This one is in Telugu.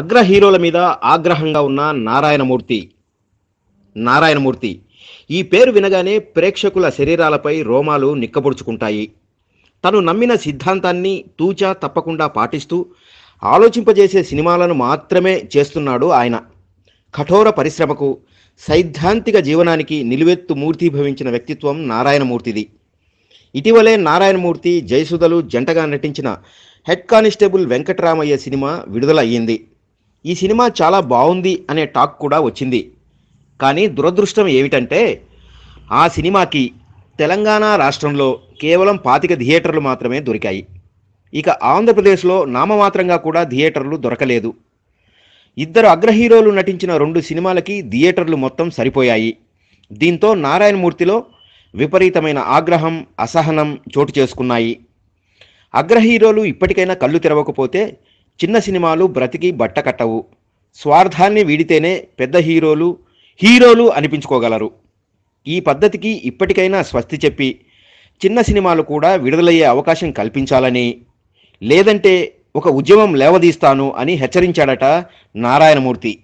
అగ్ర హీరోల మీద ఆగ్రహంగా ఉన్న నారాయణమూర్తి నారాయణమూర్తి ఈ పేరు వినగానే ప్రేక్షకుల శరీరాలపై రోమాలు నిక్కబొడుచుకుంటాయి తను నమ్మిన సిద్ధాంతాన్ని తూచా తప్పకుండా పాటిస్తూ ఆలోచింపజేసే సినిమాలను మాత్రమే చేస్తున్నాడు ఆయన కఠోర పరిశ్రమకు సైద్ధాంతిక జీవనానికి నిలువెత్తు మూర్తిభవించిన వ్యక్తిత్వం నారాయణమూర్తిది ఇటీవలే నారాయణమూర్తి జయసుధలు జంటగా నటించిన హెడ్ కానిస్టేబుల్ వెంకటరామయ్య సినిమా విడుదలయ్యింది ఈ సినిమా చాలా బాగుంది అనే టాక్ కూడా వచ్చింది కానీ దురదృష్టం ఏమిటంటే ఆ సినిమాకి తెలంగాణ రాష్ట్రంలో కేవలం పాతిక థియేటర్లు మాత్రమే దొరికాయి ఇక ఆంధ్రప్రదేశ్లో నామమాత్రంగా కూడా థియేటర్లు దొరకలేదు ఇద్దరు అగ్రహీరోలు నటించిన రెండు సినిమాలకి థియేటర్లు మొత్తం సరిపోయాయి దీంతో నారాయణమూర్తిలో విపరీతమైన ఆగ్రహం అసహనం చోటు చేసుకున్నాయి అగ్రహీరోలు ఇప్పటికైనా కళ్ళు తెరవకపోతే చిన్న సినిమాలు బ్రతికి బట్ట కట్టవు స్వార్థాన్ని వీడితేనే పెద్ద హీరోలు హీరోలు అనిపించుకోగలరు ఈ పద్ధతికి ఇప్పటికైనా స్వస్తి చెప్పి చిన్న సినిమాలు కూడా విడుదలయ్యే అవకాశం కల్పించాలని లేదంటే ఒక ఉద్యమం లేవదీస్తాను అని హెచ్చరించాడట నారాయణమూర్తి